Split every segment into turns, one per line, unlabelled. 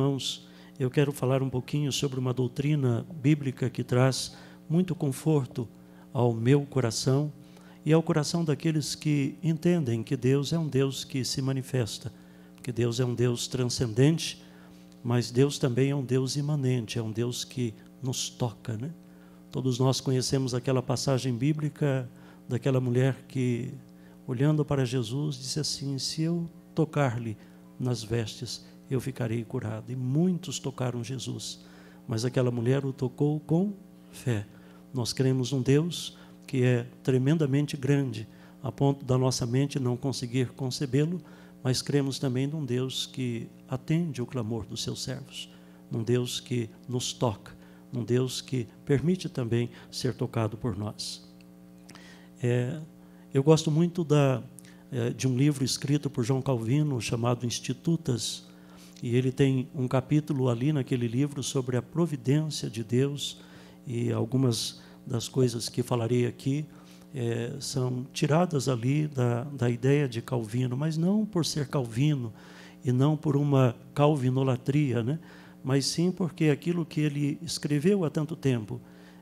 Irmãos, eu quero falar um pouquinho sobre uma doutrina bíblica que traz muito conforto ao meu coração e ao coração daqueles que entendem que Deus é um Deus que se manifesta, que Deus é um Deus transcendente, mas Deus também é um Deus imanente, é um Deus que nos toca, né? Todos nós conhecemos aquela passagem bíblica daquela mulher que, olhando para Jesus, disse assim: Se eu tocar-lhe nas vestes, eu ficarei curado. E muitos tocaram Jesus, mas aquela mulher o tocou com fé. Nós cremos num Deus que é tremendamente grande, a ponto da nossa mente não conseguir concebê-lo, mas cremos também num Deus que atende o clamor dos seus servos, num Deus que nos toca, num Deus que permite também ser tocado por nós. É, eu gosto muito da, é, de um livro escrito por João Calvino chamado Institutas e ele tem um capítulo ali naquele livro sobre a providência de Deus e algumas das coisas que falarei aqui é, são tiradas ali da, da ideia de Calvino, mas não por ser Calvino e não por uma calvinolatria, né? mas sim porque aquilo que ele escreveu há tanto tempo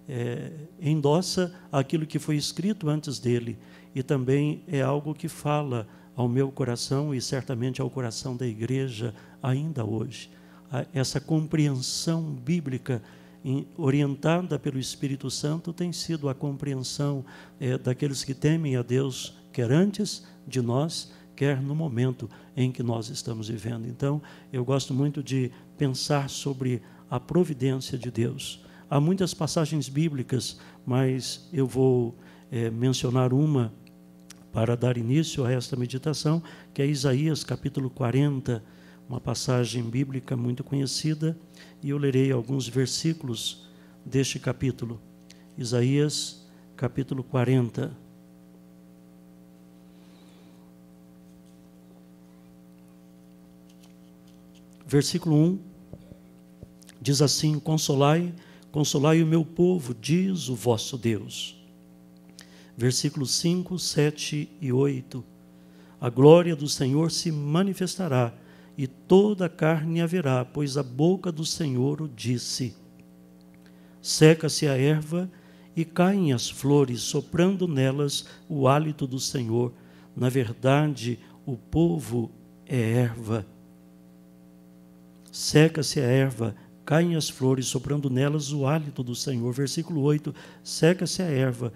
é, endossa aquilo que foi escrito antes dele e também é algo que fala ao meu coração e certamente ao coração da igreja ainda hoje. Essa compreensão bíblica orientada pelo Espírito Santo tem sido a compreensão é, daqueles que temem a Deus, quer antes de nós, quer no momento em que nós estamos vivendo. Então, eu gosto muito de pensar sobre a providência de Deus. Há muitas passagens bíblicas, mas eu vou é, mencionar uma para dar início a esta meditação, que é Isaías capítulo 40, uma passagem bíblica muito conhecida, e eu lerei alguns versículos deste capítulo. Isaías capítulo 40. Versículo 1 diz assim: Consolai, consolai o meu povo, diz o vosso Deus versículos 5, 7 e 8. A glória do Senhor se manifestará, e toda a carne haverá, pois a boca do Senhor o disse. Seca-se a erva e caem as flores, soprando nelas o hálito do Senhor. Na verdade, o povo é erva. Seca-se a erva, caem as flores, soprando nelas o hálito do Senhor. Versículo 8: Seca-se a erva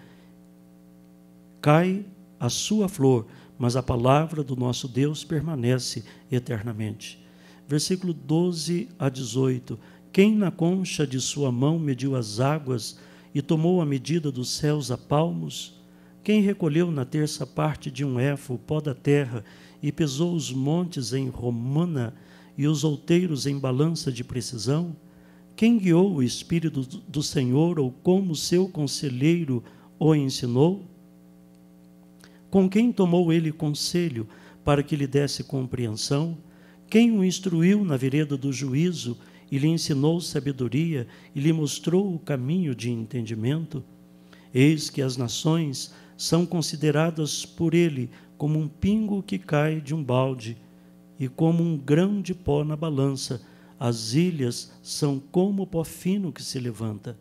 cai a sua flor, mas a palavra do nosso Deus permanece eternamente. Versículo 12 a 18: Quem na concha de sua mão mediu as águas e tomou a medida dos céus a palmos? Quem recolheu na terça parte de um éfo o pó da terra e pesou os montes em romana e os outeiros em balança de precisão? Quem guiou o Espírito do Senhor ou como seu conselheiro o ensinou? Com quem tomou ele conselho para que lhe desse compreensão? Quem o instruiu na vereda do juízo e lhe ensinou sabedoria e lhe mostrou o caminho de entendimento? Eis que as nações são consideradas por ele como um pingo que cai de um balde e como um grão de pó na balança. As ilhas são como o pó fino que se levanta.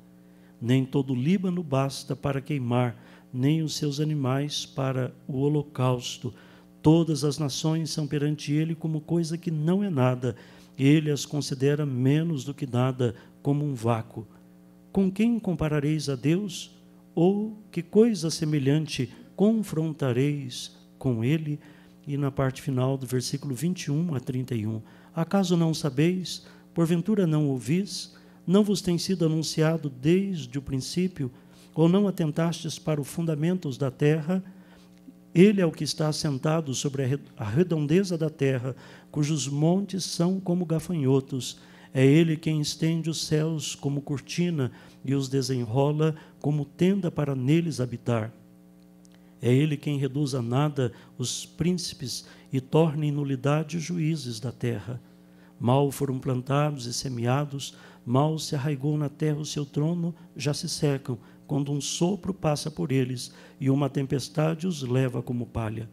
Nem todo o Líbano basta para queimar, nem os seus animais para o holocausto. Todas as nações são perante ele como coisa que não é nada. Ele as considera menos do que nada, como um vácuo. Com quem comparareis a Deus? Ou que coisa semelhante confrontareis com ele? E na parte final do versículo 21 a 31. Acaso não sabeis? Porventura não ouvis? Não vos tem sido anunciado desde o princípio? ou não atentastes para os fundamentos da terra? Ele é o que está assentado sobre a redondeza da terra, cujos montes são como gafanhotos. É ele quem estende os céus como cortina e os desenrola como tenda para neles habitar. É ele quem reduz a nada os príncipes e torna em nulidade os juízes da terra. Mal foram plantados e semeados, mal se arraigou na terra o seu trono, já se secam, quando um sopro passa por eles e uma tempestade os leva como palha.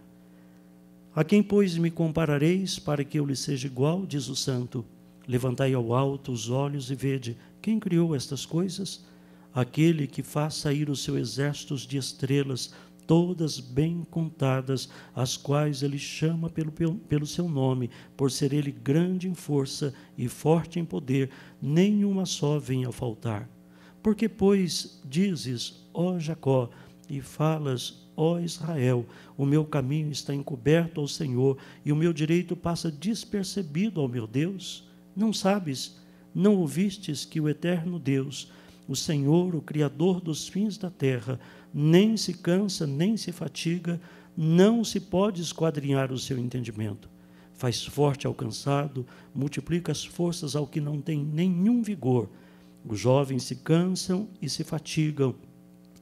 A quem, pois, me comparareis para que eu lhe seja igual? Diz o santo. Levantai ao alto os olhos e vede: quem criou estas coisas? Aquele que faz sair o seu exército de estrelas, todas bem contadas, as quais ele chama pelo, pelo seu nome, por ser ele grande em força e forte em poder, nenhuma só vem a faltar. Porque, pois, dizes, ó Jacó, e falas, ó Israel, o meu caminho está encoberto ao Senhor, e o meu direito passa despercebido ao meu Deus? Não sabes, não ouvistes que o eterno Deus, o Senhor, o Criador dos fins da terra, nem se cansa, nem se fatiga, não se pode esquadrinhar o seu entendimento. Faz forte ao cansado, multiplica as forças ao que não tem nenhum vigor os jovens se cansam e se fatigam,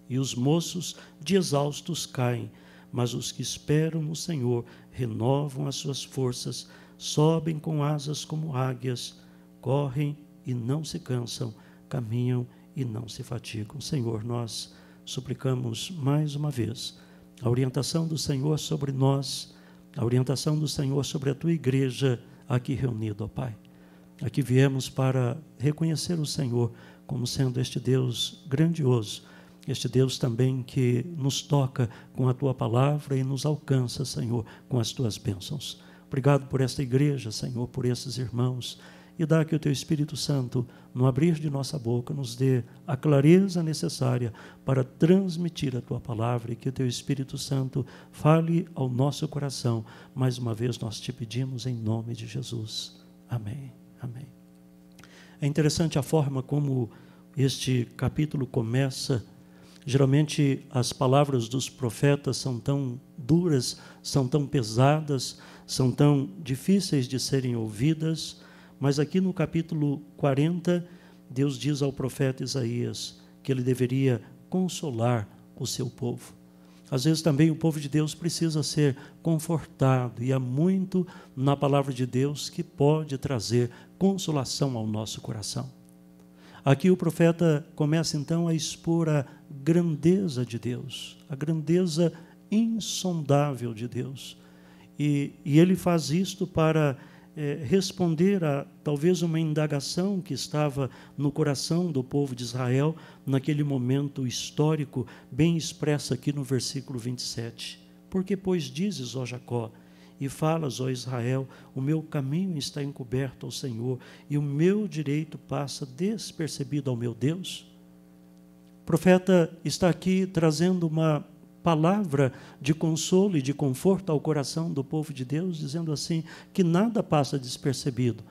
e os moços de exaustos caem. Mas os que esperam no Senhor renovam as suas forças, sobem com asas como águias, correm e não se cansam, caminham e não se fatigam. Senhor, nós suplicamos mais uma vez a orientação do Senhor sobre nós, a orientação do Senhor sobre a tua igreja aqui reunida, ó Pai. Aqui viemos para reconhecer o Senhor como sendo este Deus grandioso, este Deus também que nos toca com a tua palavra e nos alcança, Senhor, com as tuas bênçãos. Obrigado por esta igreja, Senhor, por esses irmãos. E dá que o teu Espírito Santo, no abrir de nossa boca, nos dê a clareza necessária para transmitir a tua palavra e que o teu Espírito Santo fale ao nosso coração. Mais uma vez nós te pedimos em nome de Jesus. Amém. Amém. É interessante a forma como este capítulo começa. Geralmente as palavras dos profetas são tão duras, são tão pesadas, são tão difíceis de serem ouvidas, mas aqui no capítulo 40, Deus diz ao profeta Isaías que ele deveria consolar o seu povo. Às vezes também o povo de Deus precisa ser confortado, e há muito na palavra de Deus que pode trazer consolação ao nosso coração. Aqui o profeta começa então a expor a grandeza de Deus, a grandeza insondável de Deus. E, e ele faz isto para é, responder a talvez uma indagação que estava no coração do povo de Israel naquele momento histórico, bem expressa aqui no versículo 27. Porque, pois, dizes, ó Jacó, e falas, ó Israel: o meu caminho está encoberto ao Senhor, e o meu direito passa despercebido ao meu Deus? O profeta está aqui trazendo uma palavra de consolo e de conforto ao coração do povo de Deus, dizendo assim: que nada passa despercebido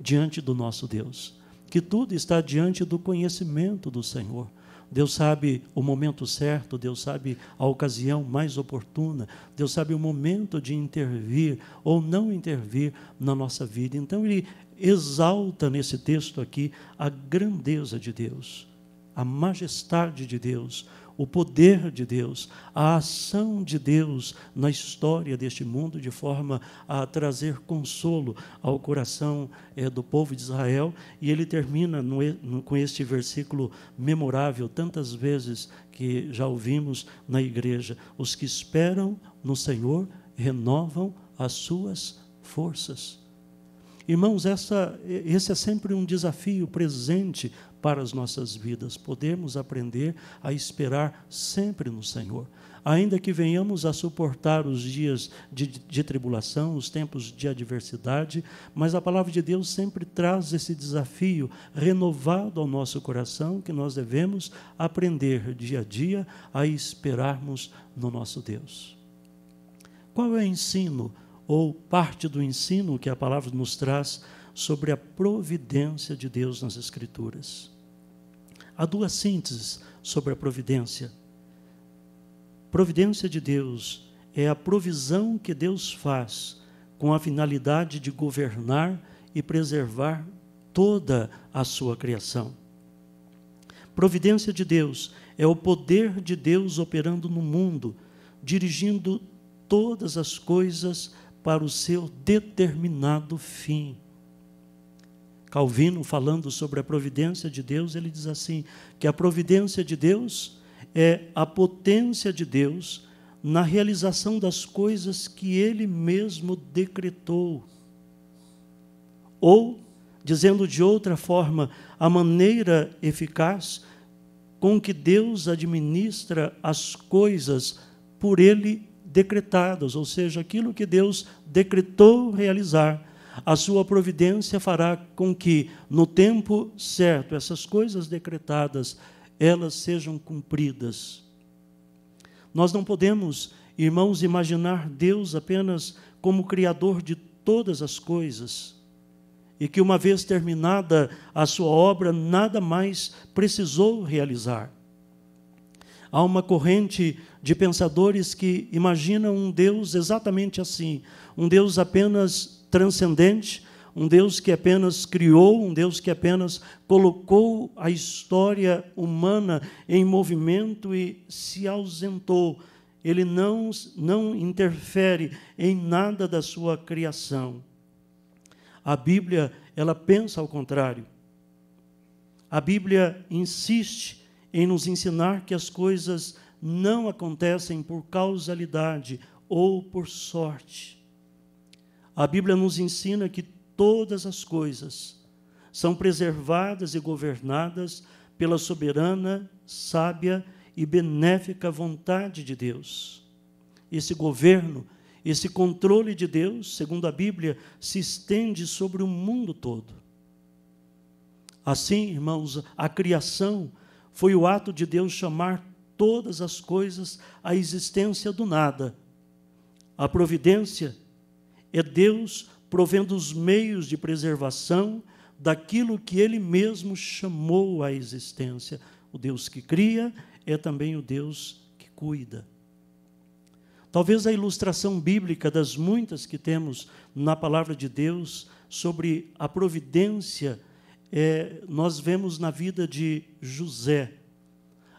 diante do nosso Deus, que tudo está diante do conhecimento do Senhor. Deus sabe o momento certo, Deus sabe a ocasião mais oportuna, Deus sabe o momento de intervir ou não intervir na nossa vida. Então, ele exalta nesse texto aqui a grandeza de Deus, a majestade de Deus, o poder de Deus, a ação de Deus na história deste mundo, de forma a trazer consolo ao coração é, do povo de Israel. E ele termina no, no, com este versículo memorável, tantas vezes que já ouvimos na igreja: Os que esperam no Senhor renovam as suas forças. Irmãos, essa, esse é sempre um desafio presente para as nossas vidas, podemos aprender a esperar sempre no Senhor. Ainda que venhamos a suportar os dias de, de, tribulação, os tempos de adversidade, mas a palavra de Deus sempre traz esse desafio renovado ao nosso coração que nós devemos aprender dia a dia a esperarmos no nosso Deus. Qual é o ensino ou parte do ensino que a palavra nos traz sobre a providência de Deus nas Escrituras. Há duas sínteses sobre a providência. Providência de Deus é a provisão que Deus faz com a finalidade de governar e preservar toda a sua criação. Providência de Deus é o poder de Deus operando no mundo, dirigindo todas as coisas para o seu determinado fim. Calvino, falando sobre a providência de Deus, ele diz assim: que a providência de Deus é a potência de Deus na realização das coisas que ele mesmo decretou. Ou, dizendo de outra forma, a maneira eficaz com que Deus administra as coisas por ele decretadas, ou seja, aquilo que Deus decretou realizar, a sua providência fará com que, no tempo certo, essas coisas decretadas, elas sejam cumpridas. Nós não podemos, irmãos, imaginar Deus apenas como Criador de todas as coisas e que, uma vez terminada a sua obra, nada mais precisou realizar. Há uma corrente de pensadores que imaginam um Deus exatamente assim, um Deus apenas transcendente, um Deus que apenas criou, um Deus que apenas colocou a história humana em movimento e se ausentou. Ele não, não interfere em nada da sua criação. A Bíblia, ela pensa ao contrário. A Bíblia insiste em nos ensinar que as coisas não acontecem por causalidade ou por sorte. A Bíblia nos ensina que todas as coisas são preservadas e governadas pela soberana, sábia e benéfica vontade de Deus. Esse governo, esse controle de Deus, segundo a Bíblia, se estende sobre o mundo todo. Assim, irmãos, a criação foi o ato de Deus chamar todas as coisas à existência do nada. A providência é Deus provendo os meios de preservação daquilo que Ele mesmo chamou à existência. O Deus que cria é também o Deus que cuida. Talvez a ilustração bíblica das muitas que temos na palavra de Deus sobre a providência é, nós vemos na vida de José.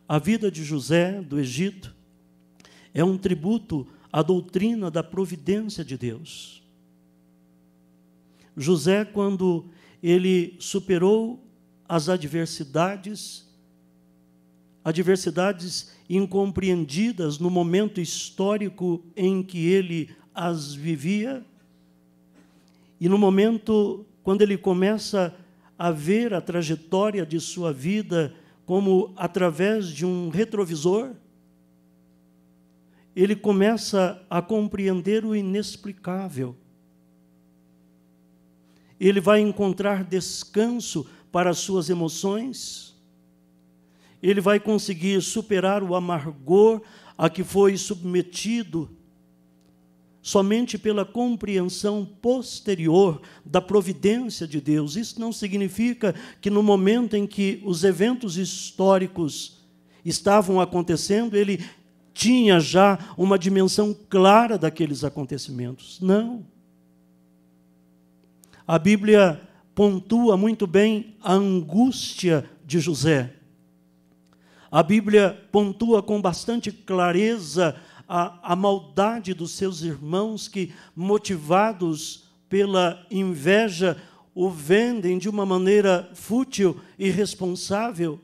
A vida de José do Egito é um tributo à doutrina da providência de Deus. José, quando ele superou as adversidades, adversidades incompreendidas no momento histórico em que ele as vivia, e no momento quando ele começa a a ver a trajetória de sua vida como através de um retrovisor, ele começa a compreender o inexplicável. Ele vai encontrar descanso para suas emoções. Ele vai conseguir superar o amargor a que foi submetido somente pela compreensão posterior da providência de Deus. Isso não significa que no momento em que os eventos históricos estavam acontecendo, ele tinha já uma dimensão clara daqueles acontecimentos. Não. A Bíblia pontua muito bem a angústia de José. A Bíblia pontua com bastante clareza a, a maldade dos seus irmãos que, motivados pela inveja, o vendem de uma maneira fútil e irresponsável.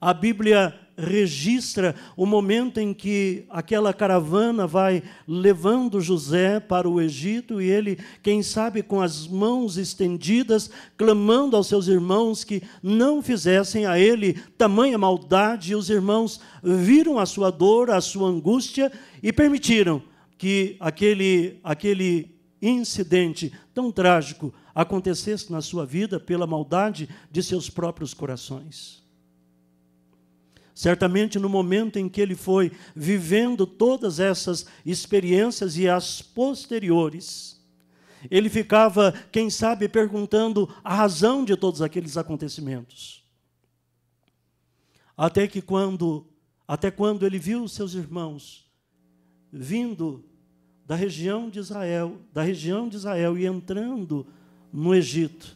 A Bíblia registra o momento em que aquela caravana vai levando José para o Egito e ele, quem sabe, com as mãos estendidas, clamando aos seus irmãos que não fizessem a ele tamanha maldade, e os irmãos viram a sua dor, a sua angústia e permitiram que aquele, aquele incidente tão trágico acontecesse na sua vida pela maldade de seus próprios corações. Certamente no momento em que ele foi vivendo todas essas experiências e as posteriores, ele ficava, quem sabe, perguntando a razão de todos aqueles acontecimentos. Até que quando, até quando ele viu seus irmãos vindo da região de Israel, da região de Israel e entrando no Egito,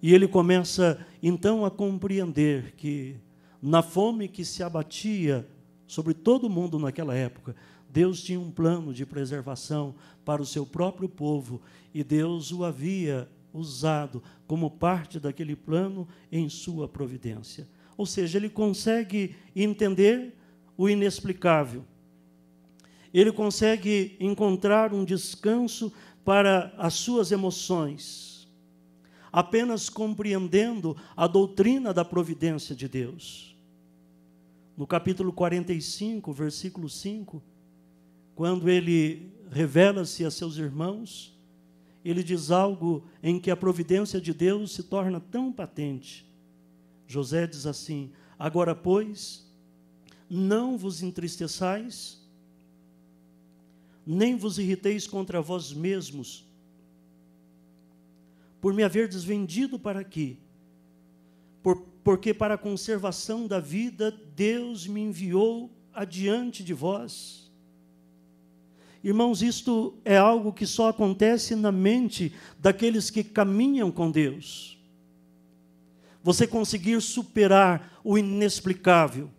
e ele começa então a compreender que na fome que se abatia sobre todo o mundo naquela época, Deus tinha um plano de preservação para o seu próprio povo e Deus o havia usado como parte daquele plano em sua providência. Ou seja, ele consegue entender o inexplicável. Ele consegue encontrar um descanso para as suas emoções, apenas compreendendo a doutrina da providência de Deus no capítulo 45, versículo 5, quando ele revela-se a seus irmãos, ele diz algo em que a providência de Deus se torna tão patente. José diz assim: Agora, pois, não vos entristeçais, nem vos irriteis contra vós mesmos, por me haverdes vendido para aqui, por porque para a conservação da vida Deus me enviou adiante de vós. Irmãos, isto é algo que só acontece na mente daqueles que caminham com Deus. Você conseguir superar o inexplicável,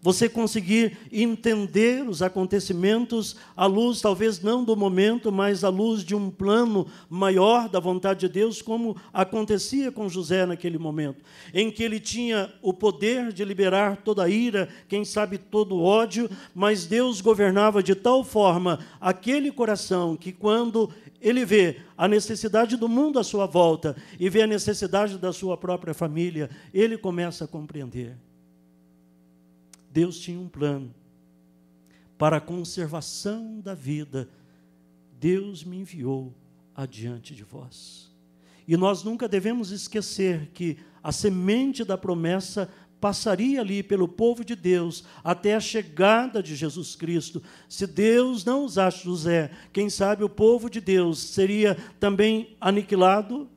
você conseguir entender os acontecimentos à luz, talvez não do momento, mas à luz de um plano maior da vontade de Deus, como acontecia com José naquele momento, em que ele tinha o poder de liberar toda a ira, quem sabe todo o ódio, mas Deus governava de tal forma aquele coração que quando ele vê a necessidade do mundo à sua volta e vê a necessidade da sua própria família, ele começa a compreender. Deus tinha um plano para a conservação da vida. Deus me enviou adiante de vós. E nós nunca devemos esquecer que a semente da promessa passaria ali pelo povo de Deus até a chegada de Jesus Cristo. Se Deus não usasse José, quem sabe o povo de Deus seria também aniquilado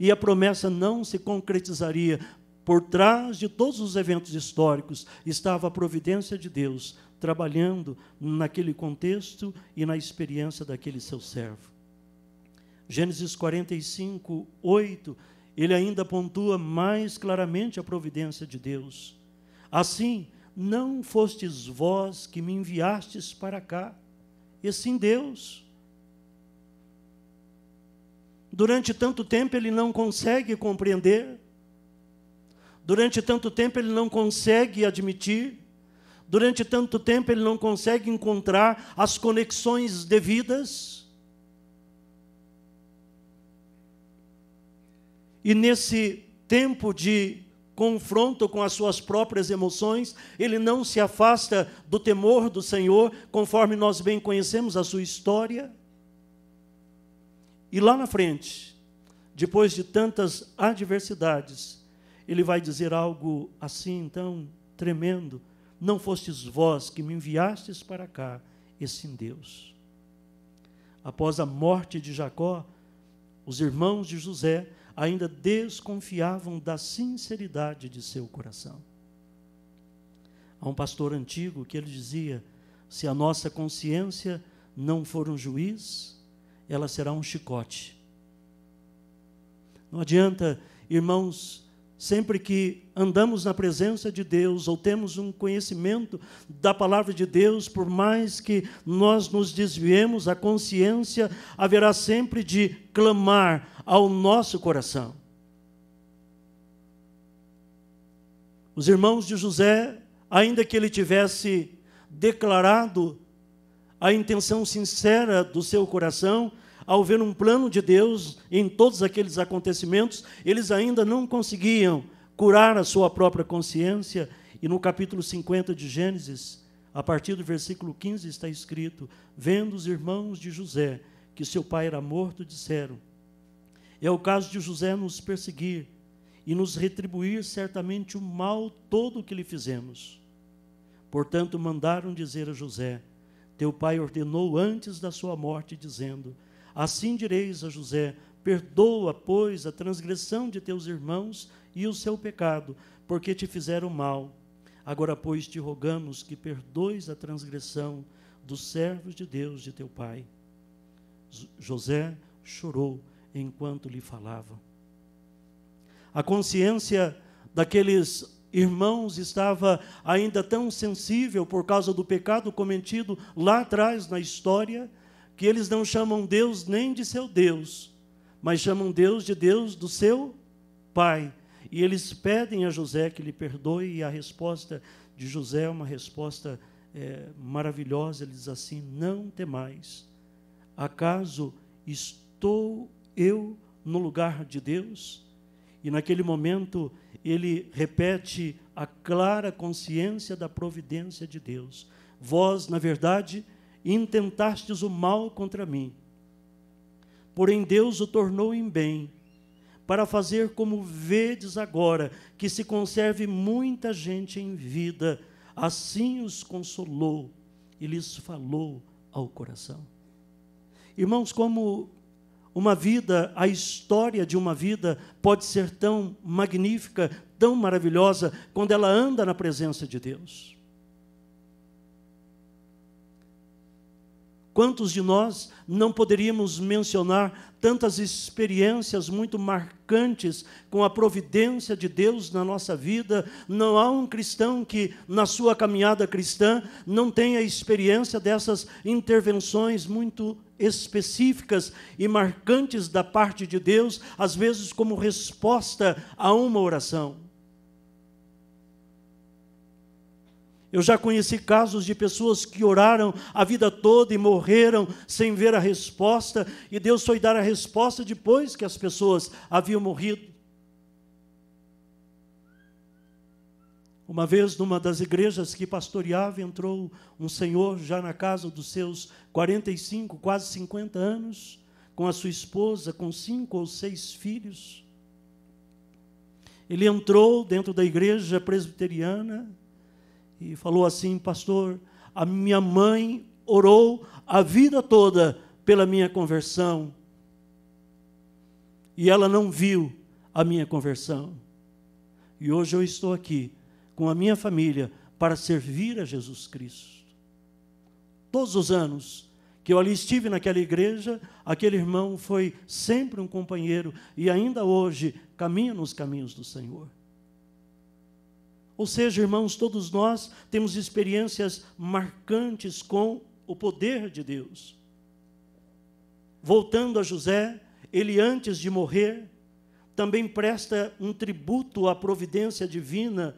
e a promessa não se concretizaria, por trás de todos os eventos históricos estava a providência de Deus trabalhando naquele contexto e na experiência daquele seu servo. Gênesis 45, 8, ele ainda pontua mais claramente a providência de Deus. Assim, não fostes vós que me enviastes para cá, e sim Deus. Durante tanto tempo ele não consegue compreender, Durante tanto tempo ele não consegue admitir, durante tanto tempo ele não consegue encontrar as conexões devidas. E nesse tempo de confronto com as suas próprias emoções, ele não se afasta do temor do Senhor, conforme nós bem conhecemos a sua história. E lá na frente, depois de tantas adversidades, ele vai dizer algo assim tão tremendo: Não fostes vós que me enviastes para cá, esse Deus. Após a morte de Jacó, os irmãos de José ainda desconfiavam da sinceridade de seu coração. Há um pastor antigo que ele dizia: se a nossa consciência não for um juiz, ela será um chicote. Não adianta, irmãos, sempre que andamos na presença de Deus ou temos um conhecimento da palavra de Deus, por mais que nós nos desviemos, a consciência haverá sempre de clamar ao nosso coração. Os irmãos de José, ainda que ele tivesse declarado a intenção sincera do seu coração, ao ver um plano de Deus em todos aqueles acontecimentos, eles ainda não conseguiam curar a sua própria consciência. E no capítulo 50 de Gênesis, a partir do versículo 15, está escrito: Vendo os irmãos de José que seu pai era morto, disseram: É o caso de José nos perseguir e nos retribuir certamente o mal todo que lhe fizemos. Portanto, mandaram dizer a José: Teu pai ordenou antes da sua morte, dizendo: Assim direis a José: Perdoa, pois, a transgressão de teus irmãos e o seu pecado, porque te fizeram mal. Agora, pois, te rogamos que perdoes a transgressão dos servos de Deus de teu pai. José chorou enquanto lhe falava. A consciência daqueles irmãos estava ainda tão sensível por causa do pecado cometido lá atrás na história que eles não chamam Deus nem de seu Deus, mas chamam Deus de Deus do seu pai. E eles pedem a José que lhe perdoe, e a resposta de José é uma resposta é, maravilhosa. Ele diz assim: Não temais. Acaso estou eu no lugar de Deus? E naquele momento ele repete a clara consciência da providência de Deus. Vós, na verdade, e intentastes o mal contra mim. Porém, Deus o tornou em bem, para fazer como vedes agora, que se conserve muita gente em vida. Assim os consolou e lhes falou ao coração. Irmãos, como uma vida, a história de uma vida pode ser tão magnífica, tão maravilhosa, quando ela anda na presença de Deus. Quantos de nós não poderíamos mencionar tantas experiências muito marcantes com a providência de Deus na nossa vida? Não há um cristão que, na sua caminhada cristã, não tenha experiência dessas intervenções muito específicas e marcantes da parte de Deus, às vezes como resposta a uma oração. Eu já conheci casos de pessoas que oraram a vida toda e morreram sem ver a resposta, e Deus foi dar a resposta depois que as pessoas haviam morrido. Uma vez, numa das igrejas que pastoreava, entrou um senhor já na casa dos seus 45, quase 50 anos, com a sua esposa, com cinco ou seis filhos. Ele entrou dentro da igreja presbiteriana, e falou assim: Pastor, a minha mãe orou a vida toda pela minha conversão e ela não viu a minha conversão. E hoje eu estou aqui com a minha família para servir a Jesus Cristo. Todos os anos que eu ali estive naquela igreja, aquele irmão foi sempre um companheiro e ainda hoje caminha nos caminhos do Senhor. Ou seja, irmãos, todos nós temos experiências marcantes com o poder de Deus. Voltando a José, ele antes de morrer, também presta um tributo à providência divina,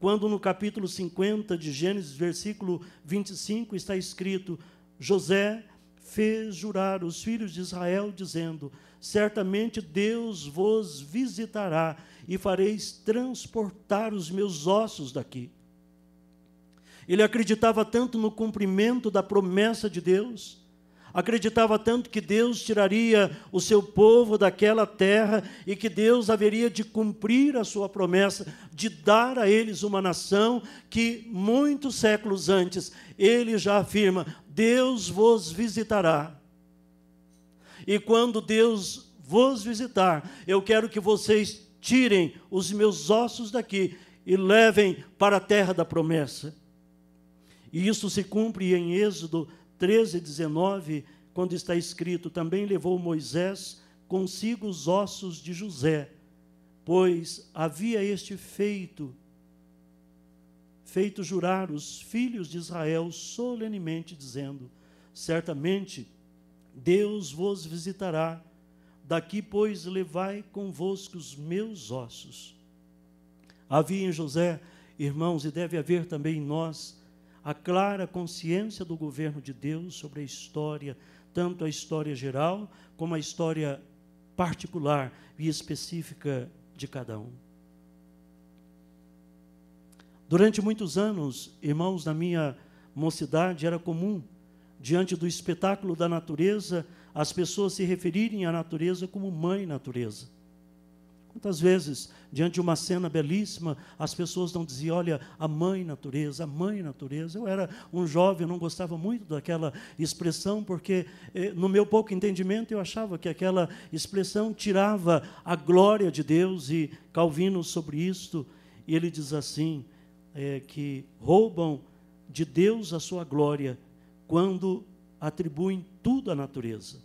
quando no capítulo 50 de Gênesis, versículo 25, está escrito: José fez jurar os filhos de Israel, dizendo: Certamente Deus vos visitará e fareis transportar os meus ossos daqui. Ele acreditava tanto no cumprimento da promessa de Deus, acreditava tanto que Deus tiraria o seu povo daquela terra e que Deus haveria de cumprir a sua promessa de dar a eles uma nação que muitos séculos antes ele já afirma: Deus vos visitará. E quando Deus vos visitar, eu quero que vocês tirem os meus ossos daqui e levem para a terra da promessa. E isso se cumpre em Êxodo 13, 19, quando está escrito: Também levou Moisés consigo os ossos de José, pois havia este feito feito jurar os filhos de Israel solenemente, dizendo: Certamente Deus vos visitará, daqui, pois, levai convosco os meus ossos. Havia em José, irmãos, e deve haver também em nós, a clara consciência do governo de Deus sobre a história, tanto a história geral como a história particular e específica de cada um. Durante muitos anos, irmãos, na minha mocidade era comum, diante do espetáculo da natureza, as pessoas se referirem à natureza como mãe natureza. Quantas vezes, diante de uma cena belíssima, as pessoas não diziam, olha, a mãe natureza, a mãe natureza. Eu era um jovem, não gostava muito daquela expressão, porque, eh, no meu pouco entendimento, eu achava que aquela expressão tirava a glória de Deus, e Calvino, sobre isto, ele diz assim: é, que roubam de Deus a sua glória quando atribuem tudo à natureza.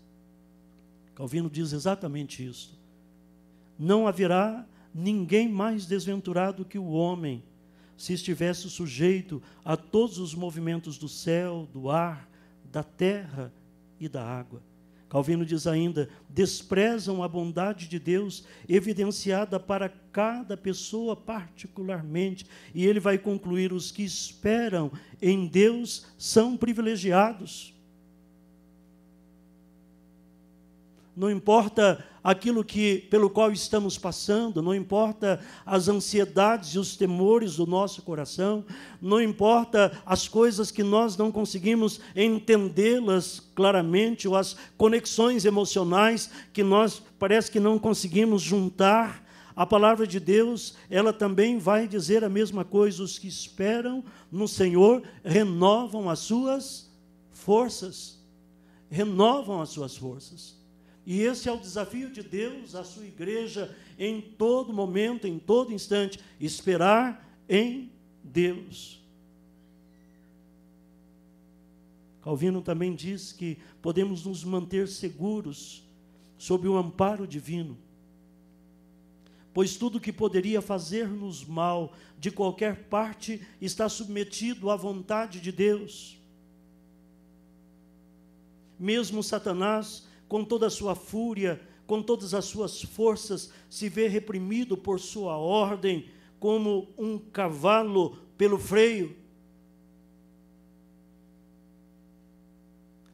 Calvino diz exatamente isso. Não haverá ninguém mais desventurado que o homem, se estivesse sujeito a todos os movimentos do céu, do ar, da terra e da água. Calvino diz ainda: desprezam a bondade de Deus evidenciada para cada pessoa particularmente. E ele vai concluir: os que esperam em Deus são privilegiados. Não importa aquilo que pelo qual estamos passando, não importa as ansiedades e os temores do nosso coração, não importa as coisas que nós não conseguimos entendê-las claramente ou as conexões emocionais que nós parece que não conseguimos juntar. A palavra de Deus, ela também vai dizer a mesma coisa: os que esperam no Senhor renovam as suas forças. Renovam as suas forças. E esse é o desafio de Deus à sua igreja em todo momento, em todo instante, esperar em Deus. Calvino também diz que podemos nos manter seguros sob o amparo divino, pois tudo que poderia fazer-nos mal de qualquer parte está submetido à vontade de Deus. Mesmo Satanás com toda a sua fúria, com todas as suas forças, se vê reprimido por sua ordem, como um cavalo pelo freio.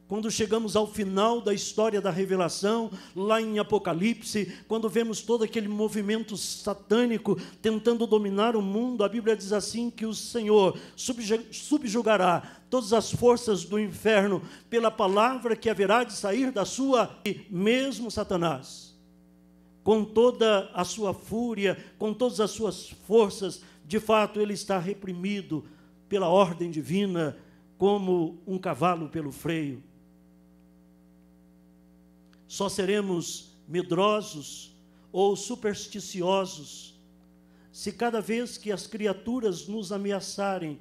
Quando chegamos ao final da história da revelação, lá em Apocalipse, quando vemos todo aquele movimento satânico tentando dominar o mundo, a Bíblia diz assim: que o Senhor subjugará todas as forças do inferno pela palavra que haverá de sair da sua, e mesmo Satanás, com toda a sua fúria, com todas as suas forças, de fato ele está reprimido pela ordem divina, como um cavalo pelo freio só seremos medrosos ou supersticiosos se cada vez que as criaturas nos ameaçarem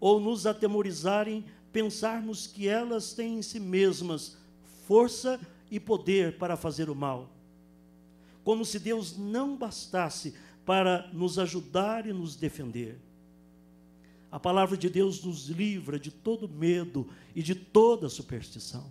ou nos atemorizarem, pensarmos que elas têm em si mesmas força e poder para fazer o mal. Como se Deus não bastasse para nos ajudar e nos defender. A palavra de Deus nos livra de todo medo e de toda superstição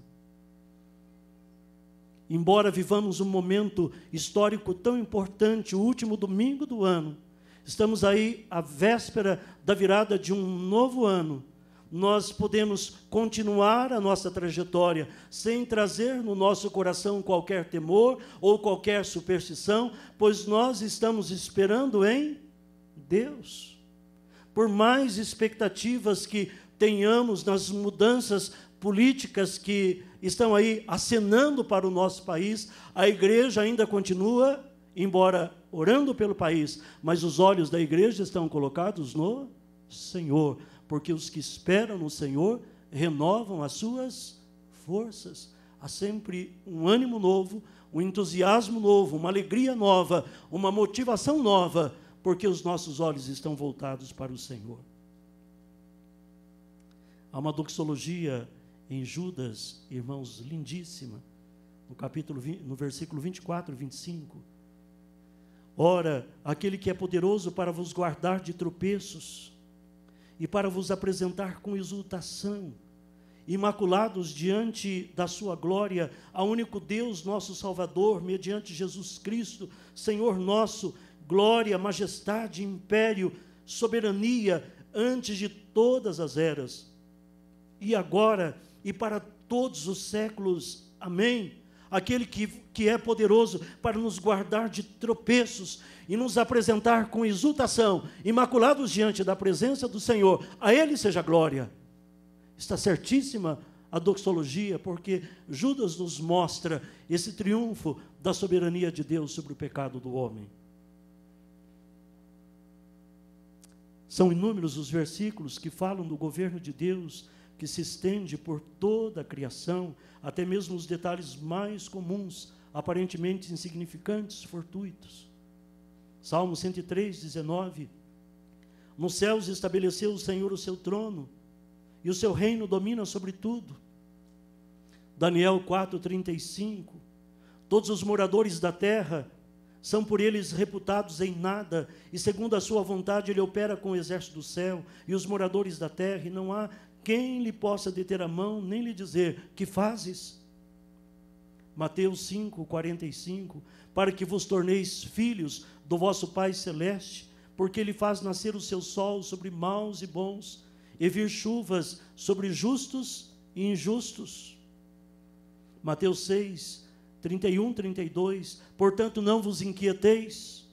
embora vivamos um momento histórico tão importante, o último domingo do ano, estamos aí à véspera da virada de um novo ano. Nós podemos continuar a nossa trajetória sem trazer no nosso coração qualquer temor ou qualquer superstição, pois nós estamos esperando em Deus. Por mais expectativas que tenhamos nas mudanças políticas que estão aí acenando para o nosso país, a igreja ainda continua, embora orando pelo país, mas os olhos da igreja estão colocados no Senhor, porque os que esperam no Senhor renovam as suas forças. Há sempre um ânimo novo, um entusiasmo novo, uma alegria nova, uma motivação nova, porque os nossos olhos estão voltados para o Senhor. Há uma doxologia em Judas, irmãos, lindíssima, no capítulo 20, no versículo 24 e 25. Ora, aquele que é poderoso para vos guardar de tropeços e para vos apresentar com exultação, imaculados diante da sua glória, a único Deus, nosso Salvador, mediante Jesus Cristo, Senhor nosso, glória, majestade, império, soberania, antes de todas as eras. E agora, e para todos os séculos. Amém? Aquele que, que é poderoso para nos guardar de tropeços e nos apresentar com exultação, imaculados diante da presença do Senhor, a Ele seja glória. Está certíssima a doxologia, porque Judas nos mostra esse triunfo da soberania de Deus sobre o pecado do homem. São inúmeros os versículos que falam do governo de Deus que se estende por toda a criação, até mesmo os detalhes mais comuns, aparentemente insignificantes, fortuitos. Salmo 103, 19. Nos céus estabeleceu o Senhor o seu trono, e o seu reino domina sobre tudo. Daniel 4:35 Todos os moradores da terra são por eles reputados em nada, e segundo a sua vontade ele opera com o exército do céu e os moradores da terra, e não há quem lhe possa deter a mão, nem lhe dizer: Que fazes? Mateus 5, 45. Para que vos torneis filhos do vosso Pai Celeste, porque Ele faz nascer o seu sol sobre maus e bons, e vir chuvas sobre justos e injustos. Mateus 6, 31, 32. Portanto, não vos inquieteis,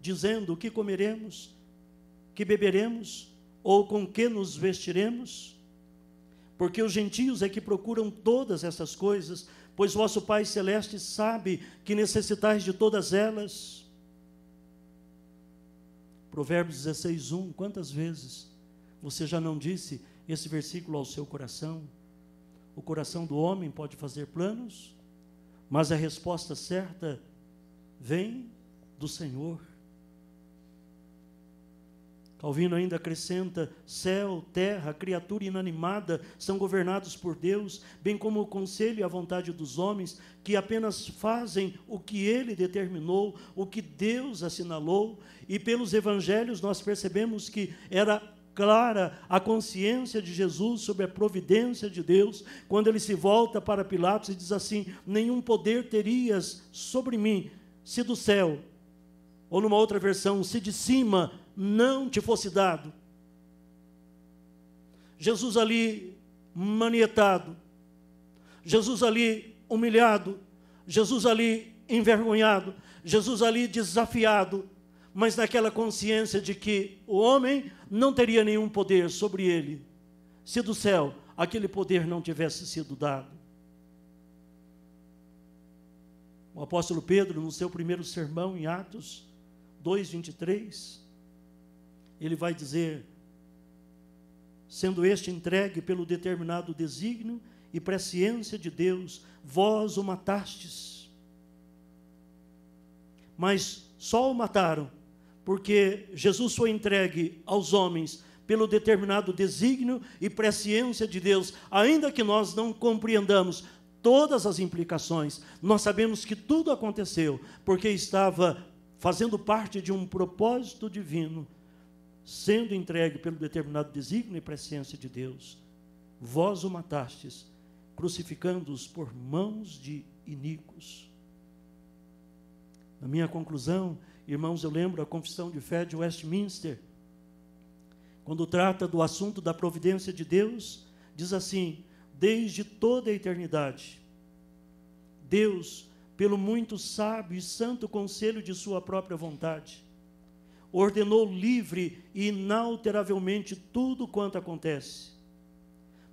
dizendo: O que comeremos? Que beberemos? Ou com que nos vestiremos? Porque os gentios é que procuram todas essas coisas, pois vosso Pai Celeste sabe que necessitais de todas elas. Provérbios 16, 1. Quantas vezes você já não disse esse versículo ao seu coração? O coração do homem pode fazer planos, mas a resposta certa vem do Senhor. Calvino tá ainda acrescenta: céu, terra, criatura inanimada são governados por Deus, bem como o conselho e a vontade dos homens, que apenas fazem o que ele determinou, o que Deus assinalou, e pelos evangelhos nós percebemos que era clara a consciência de Jesus sobre a providência de Deus, quando ele se volta para Pilatos e diz assim: Nenhum poder terias sobre mim, se do céu, ou numa outra versão, se de cima não te fosse dado. Jesus ali manietado, Jesus ali humilhado, Jesus ali envergonhado, Jesus ali desafiado, mas naquela consciência de que o homem não teria nenhum poder sobre ele, se do céu aquele poder não tivesse sido dado. O apóstolo Pedro, no seu primeiro sermão em Atos 2:23, ele vai dizer: sendo este entregue pelo determinado desígnio e presciência de Deus, vós o matastes. Mas só o mataram, porque Jesus foi entregue aos homens pelo determinado desígnio e presciência de Deus, ainda que nós não compreendamos todas as implicações, nós sabemos que tudo aconteceu porque estava fazendo parte de um propósito divino sendo entregue pelo determinado desígnio e presciência de Deus, vós o matastes, crucificando-os por mãos de iníquos. Na minha conclusão, irmãos, eu lembro a confissão de fé de Westminster, quando trata do assunto da providência de Deus, diz assim: desde toda a eternidade, Deus, pelo muito sábio e santo conselho de Sua própria vontade, ordenou livre e inalteravelmente tudo quanto acontece.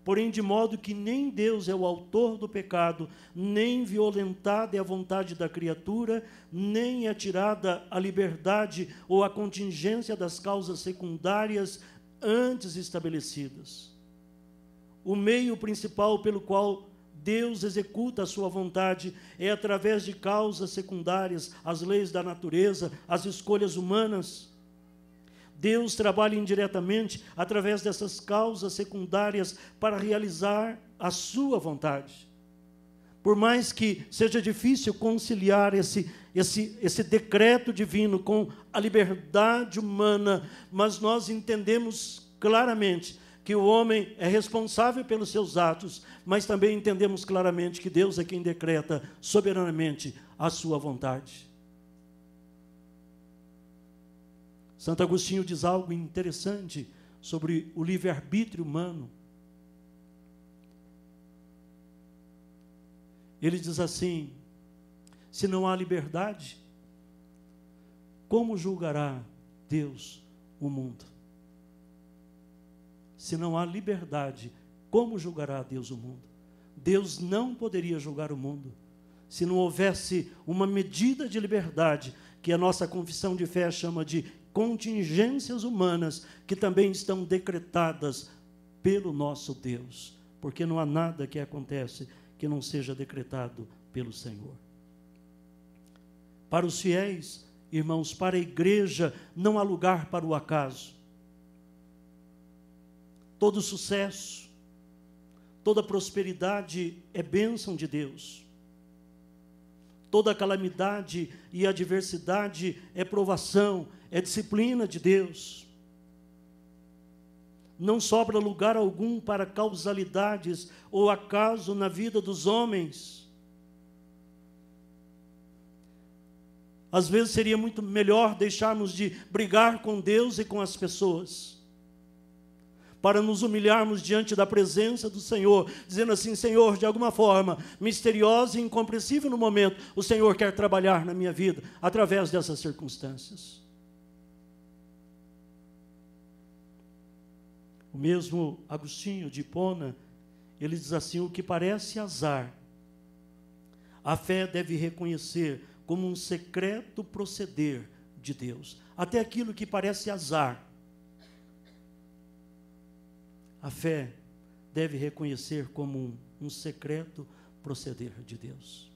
Porém, de modo que nem Deus é o autor do pecado, nem violentada é a vontade da criatura, nem é tirada a liberdade ou a contingência das causas secundárias antes estabelecidas. O meio principal pelo qual Deus executa a sua vontade é através de causas secundárias, as leis da natureza, as escolhas humanas. Deus trabalha indiretamente através dessas causas secundárias para realizar a sua vontade. Por mais que seja difícil conciliar esse, esse, esse decreto divino com a liberdade humana, mas nós entendemos claramente que o homem é responsável pelos seus atos, mas também entendemos claramente que Deus é quem decreta soberanamente a sua vontade. Santo Agostinho diz algo interessante sobre o livre-arbítrio humano. Ele diz assim: se não há liberdade, como julgará Deus o mundo? Se não há liberdade, como julgará Deus o mundo? Deus não poderia julgar o mundo se não houvesse uma medida de liberdade que a nossa confissão de fé chama de contingências humanas, que também estão decretadas pelo nosso Deus, porque não há nada que acontece que não seja decretado pelo Senhor. Para os fiéis, irmãos, para a igreja, não há lugar para o acaso. Todo sucesso, toda prosperidade é bênção de Deus. Toda calamidade e adversidade é provação, é disciplina de Deus. Não sobra lugar algum para causalidades ou acaso na vida dos homens. Às vezes seria muito melhor deixarmos de brigar com Deus e com as pessoas para nos humilharmos diante da presença do Senhor, dizendo assim: Senhor, de alguma forma misteriosa e incompreensível no momento, o Senhor quer trabalhar na minha vida através dessas circunstâncias. O mesmo Agostinho de Hipona, ele diz assim: o que parece azar, a fé deve reconhecer como um secreto proceder de Deus. Até aquilo que parece azar, a fé deve reconhecer como um, um secreto proceder de Deus.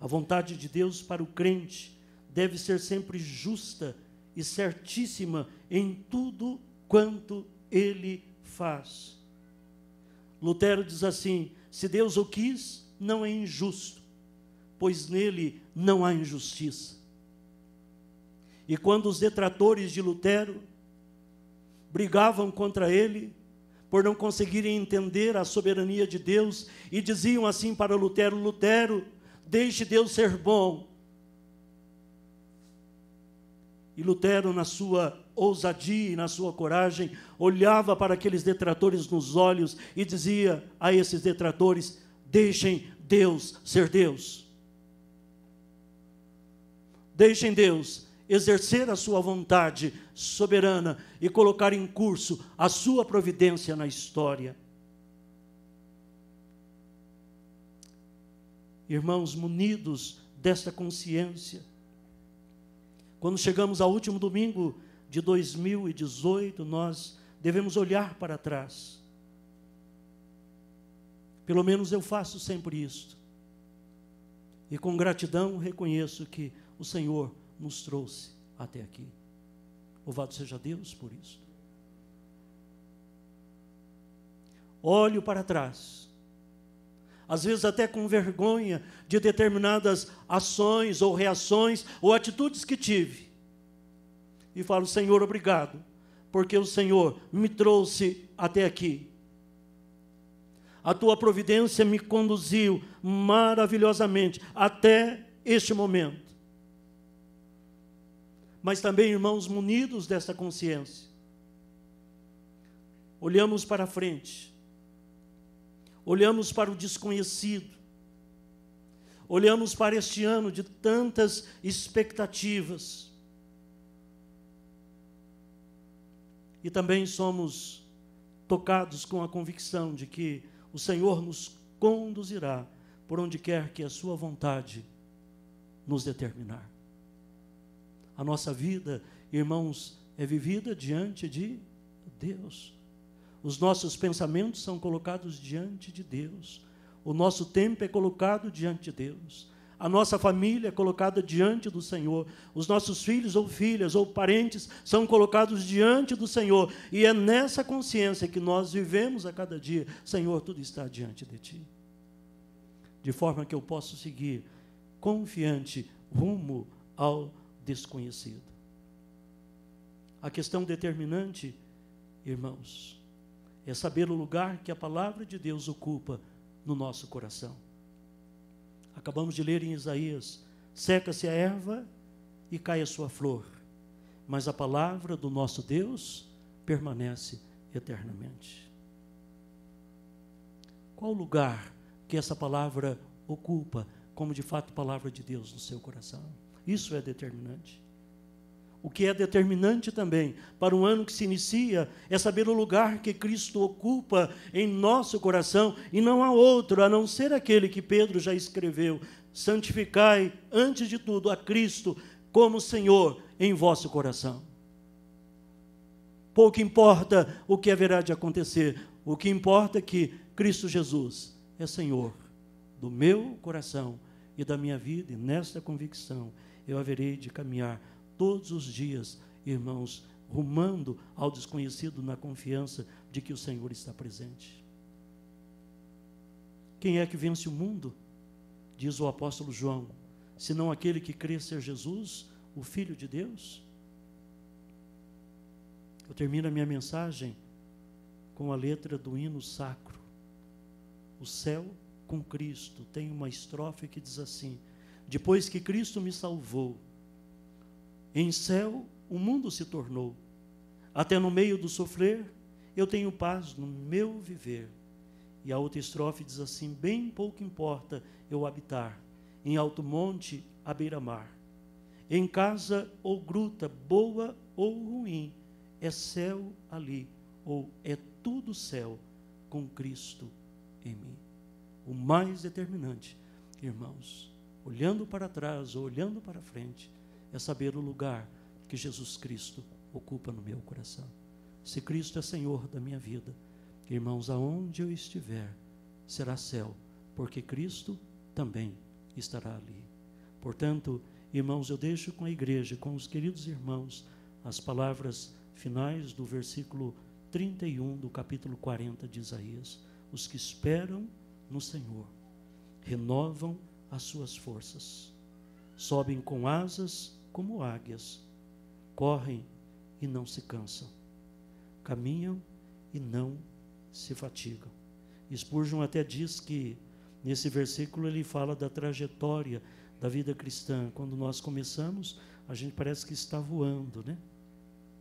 A vontade de Deus para o crente deve ser sempre justa e certíssima em tudo quanto ele faz. Lutero diz assim: se Deus o quis, não é injusto, pois nele não há injustiça. E quando os detratores de Lutero brigavam contra ele por não conseguirem entender a soberania de Deus e diziam assim para Lutero: Lutero, deixe Deus ser bom. E Lutero, na sua ousadia e na sua coragem, olhava para aqueles detratores nos olhos e dizia a esses detratores: deixem Deus ser Deus. Deixem Deus exercer a sua vontade soberana e colocar em curso a sua providência na história. Irmãos, munidos desta consciência, quando chegamos ao último domingo de 2018, nós devemos olhar para trás. Pelo menos eu faço sempre isto. E com gratidão reconheço que o Senhor nos trouxe até aqui. Louvado seja Deus por isso. Olho para trás, às vezes até com vergonha de determinadas ações ou reações ou atitudes que tive, e falo: Senhor, obrigado, porque o Senhor me trouxe até aqui. A tua providência me conduziu maravilhosamente até este momento mas também irmãos munidos dessa consciência. Olhamos para frente, olhamos para o desconhecido, olhamos para este ano de tantas expectativas. E também somos tocados com a convicção de que o Senhor nos conduzirá por onde quer que a Sua vontade nos determinar. A nossa vida, irmãos, é vivida diante de Deus. Os nossos pensamentos são colocados diante de Deus. O nosso tempo é colocado diante de Deus. A nossa família é colocada diante do Senhor. Os nossos filhos ou filhas ou parentes são colocados diante do Senhor. E é nessa consciência que nós vivemos a cada dia. Senhor, tudo está diante de Ti. De forma que eu posso seguir confiante rumo ao desconhecido. A questão determinante, irmãos, é saber o lugar que a palavra de Deus ocupa no nosso coração. Acabamos de ler em Isaías: seca-se a erva e cai a sua flor, mas a palavra do nosso Deus permanece eternamente. Qual lugar que essa palavra ocupa como de fato palavra de Deus no seu coração? Isso é determinante. O que é determinante também para o ano que se inicia é saber o lugar que Cristo ocupa em nosso coração, e não há outro a não ser aquele que Pedro já escreveu: santificai, antes de tudo, a Cristo como Senhor em vosso coração. Pouco importa o que haverá de acontecer, o que importa é que Cristo Jesus é Senhor do meu coração e da minha vida, e nesta convicção eu haverei de caminhar todos os dias, irmãos, rumando ao desconhecido na confiança de que o Senhor está presente. Quem é que vence o mundo? Diz o apóstolo João, senão aquele que crê ser Jesus, o Filho de Deus? Eu termino a minha mensagem com a letra do hino sacro. O céu com Cristo tem uma estrofe que diz assim: depois que Cristo me salvou, em céu o mundo se tornou. Até no meio do sofrer, eu tenho paz no meu viver. E a outra estrofe diz assim: Bem pouco importa eu habitar em alto monte à beira-mar, em casa ou gruta, boa ou ruim, é céu ali, ou é tudo céu com Cristo em mim. O mais determinante, irmãos, olhando para trás ou olhando para frente, é saber o lugar que Jesus Cristo ocupa no meu coração. Se Cristo é Senhor da minha vida, irmãos, aonde eu estiver, será céu, porque Cristo também estará ali. Portanto, irmãos, eu deixo com a igreja, com os queridos irmãos, as palavras finais do versículo 31 do capítulo 40 de Isaías. Os que esperam no Senhor renovam as suas forças. Sobem com asas como águias, correm e não se cansam, caminham e não se fatigam. Spurgeon até diz que nesse versículo ele fala da trajetória da vida cristã. Quando nós começamos, a gente parece que está voando, né?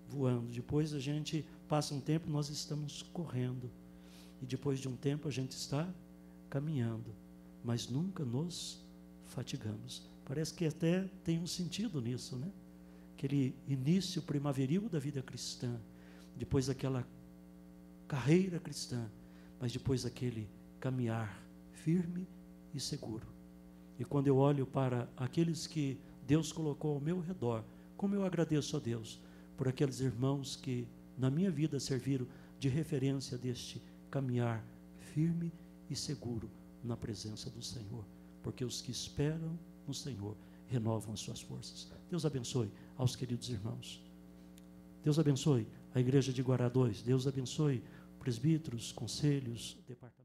Voando. Depois a gente passa um tempo, nós estamos correndo. E depois de um tempo a gente está caminhando mas nunca nos fatigamos. Parece que até tem um sentido nisso, né? Aquele início primaveril da vida cristã, depois daquela carreira cristã, mas depois daquele caminhar firme e seguro. E quando eu olho para aqueles que Deus colocou ao meu redor, como eu agradeço a Deus por aqueles irmãos que na minha vida serviram de referência deste caminhar firme e seguro na presença do Senhor, porque os que esperam no Senhor renovam as suas forças. Deus abençoe aos queridos irmãos. Deus abençoe a igreja de Guará Deus abençoe presbíteros, conselhos, departamentos.